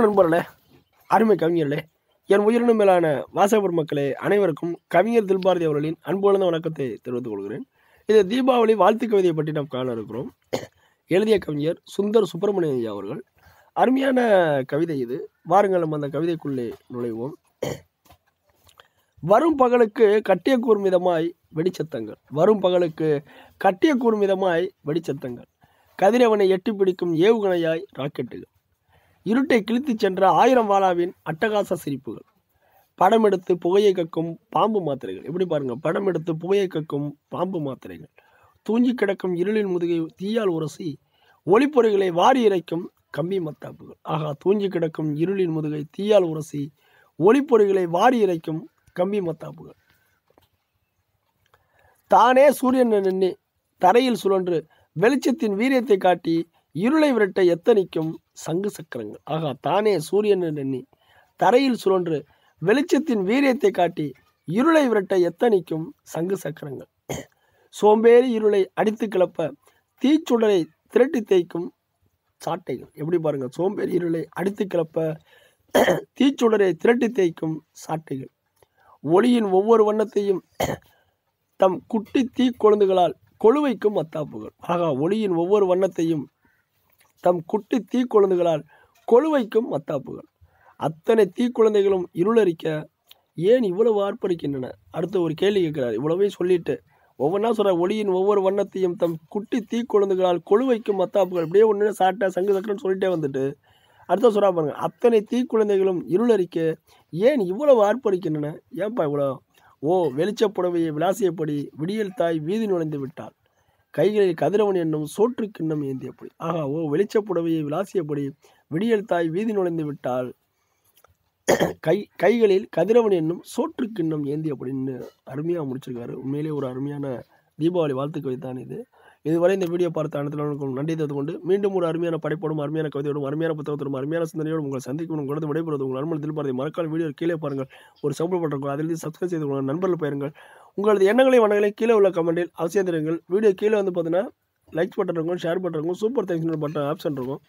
அன்பு நண்பர்களே அருமை கவிஞர்களே என் உயிரினும் மேலான வாசகர் மக்களே அனைவருக்கும் கவிஞர் தில்பாரதி அவர்களின் அன்புகளந்த வணக்கத்தை தெரிவித்துக் கொள்கிறேன் இது தீபாவளி வாழ்த்து கவிதையை பற்றி நாம் காண இருக்கிறோம் எழுதிய கவிஞர் சுந்தர் சுப்பிரமணிய அவர்கள் அருமையான கவிதை இது வாருங்கள் நம்ம அந்த கவிதைக்குள்ளே நுழைவோம் வரும் பகலுக்கு கட்டிய கூர்மிதமாய் வெடிச்சத்தங்கள் வரும் பகலுக்கு கட்டிய கூர்மிதமாய் வெடிச்சத்தங்கள் கதிரவனை எட்டி பிடிக்கும் ஏவுகணையாய் ராக்கெட்டுகள் இருட்டை கிழித்துச் சென்ற ஆயிரம் வாழாவின் அட்டகாச சிரிப்புகள் படம் எடுத்து புகையை கக்கும் பாம்பு மாத்திரைகள் எப்படி பாருங்கள் படம் எடுத்து புகையை கக்கும் பாம்பு மாத்திரைகள் தூஞ்சி கிடக்கும் இருளின் முதுகை தீயால் உரசி ஒளிப்பொறிகளை வாரி இறைக்கும் கம்பி மத்தாப்புகள் ஆகா தூஞ்சி கிடக்கும் இருளின் முதுகை தீயால் உரசி ஒளிப்பொறிகளை வாரி இறைக்கும் கம்பி மத்தாப்புகள் தானே சூரியன் நின்று தரையில் சுழன்று வெளிச்சத்தின் வீரியத்தை காட்டி இருளை விரட்ட எத்தனைக்கும் சங்கு சக்கரங்கள் ஆகா தானே சூரியன் எண்ணி தரையில் சுழன்று வெளிச்சத்தின் வீரியத்தை காட்டி இருளை விரட்ட எத்தனைக்கும் சங்கு சக்கரங்கள் சோம்பேறி இருளை அடித்து கிளப்ப தீச்சுடரை திரட்டி தேய்க்கும் சாட்டைகள் எப்படி பாருங்கள் சோம்பேறி இருளை அடித்து கிளப்ப தீச்சுடரை திரட்டி தேய்க்கும் சாட்டைகள் ஒளியின் ஒவ்வொரு வண்ணத்தையும் தம் குட்டி தீ கொழுந்துகளால் கொழுவைக்கும் அத்தாப்புகள் ஆகா ஒளியின் ஒவ்வொரு வண்ணத்தையும் தம் குட்டி தீக்குழந்தைகளால் கொழுவைக்கும் மத்தாப்புகள் அத்தனை தீக்குழந்தைகளும் இருளறிக்க ஏன் இவ்வளவு ஆர்ப்பரிக்கின்றன அடுத்த ஒரு கேள்வி கேட்கிறார் இவ்வளவே சொல்லிட்டு ஒவ்வொன்றா சொல்கிற ஒளியின் ஒவ்வொரு வண்ணத்தையும் தம் குட்டி தீக்குழந்தைகளால் கொழுவைக்கும் மத்தாப்புகள் அப்படியே ஒன்று சாட்டை சங்கு சக்கரன்னு சொல்லிட்டே வந்துட்டு அடுத்த சொல்கிறா பாருங்க அத்தனை தீக்குழந்தைகளும் இருளறிக்க ஏன் இவ்வளவு ஆர்ப்பரிக்கின்றன ஏன்பா இவ்வளோ ஓ வெளிச்சப்புடவையை விளாசியப்படி விடியல் தாய் வீதி நுழைந்து விட்டாள் கைகளில் கதிரவன் என்னும் சோற்று கிண்ணம் ஏந்தியபடி ஆகா ஓ வெளிச்சப்புடவையை விளாசியபடி விடியல் தாய் வீதி நுழைந்து விட்டால் கை கைகளில் கதிரவன் என்னும் சோற்று கிண்ணம் ஏந்தி அப்படின்னு அருமையாக முடிச்சிருக்காரு உண்மையிலே ஒரு அருமையான தீபாவளி வாழ்த்து கவிதை தான் இது இதுவரை இந்த வீடியோ பார்த்த அனைத்து நன்றி தந்து கொண்டு மீண்டும் ஒரு அருமையான படைப்போடும் அருமையான கவிதையோடும் அருமையான புத்தகத்தோடும் அருமையான சிந்தனையோடு உங்களை சந்திக்கும் உங்களுக்கு விடைபெறுவது உங்கள் அனுமதி திருப்பாதை மறக்கால் வீடியோ கீழே பாருங்கள் ஒரு சம்பளப்பட்டிருக்கும் அதிலிருந்து சப்ஸ்கிரைப் செய்து கொள்ளுங்கள் நண்பர்கள் பயிருங்கள் உங்களது எண்ணங்களையும் வண்ணங்களையும் கீழே உள்ள கமெண்டில் அவசியம் தெரியுங்கள் வீடியோ கீழே வந்து பார்த்தீங்கன்னா லைக் பட்டன் இருக்கும் ஷேர் பட்டன் இருக்கும் சூப்பர் தேங்க்ஸ் பட்டன் ஆப்ஷன் இருக்கும்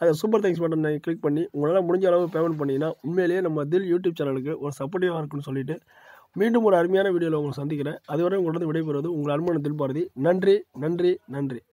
அதை சூப்பர் தேங்க்ஸ் நீங்கள் கிளிக் பண்ணி உங்களால் முடிஞ்ச அளவு பேமெண்ட் பண்ணிங்கன்னா உண்மையிலேயே நம்ம தில் யூடியூப் சேனலுக்கு ஒரு சப்போர்ட்டிவாக இருக்குன்னு சொல்லிவிட்டு மீண்டும் ஒரு அருமையான வீடியோவில் உங்களை சந்திக்கிறேன் அதுவரை உங்களோட விடைபெறுவது உங்கள் அன்பன தில் பாரதி நன்றி நன்றி நன்றி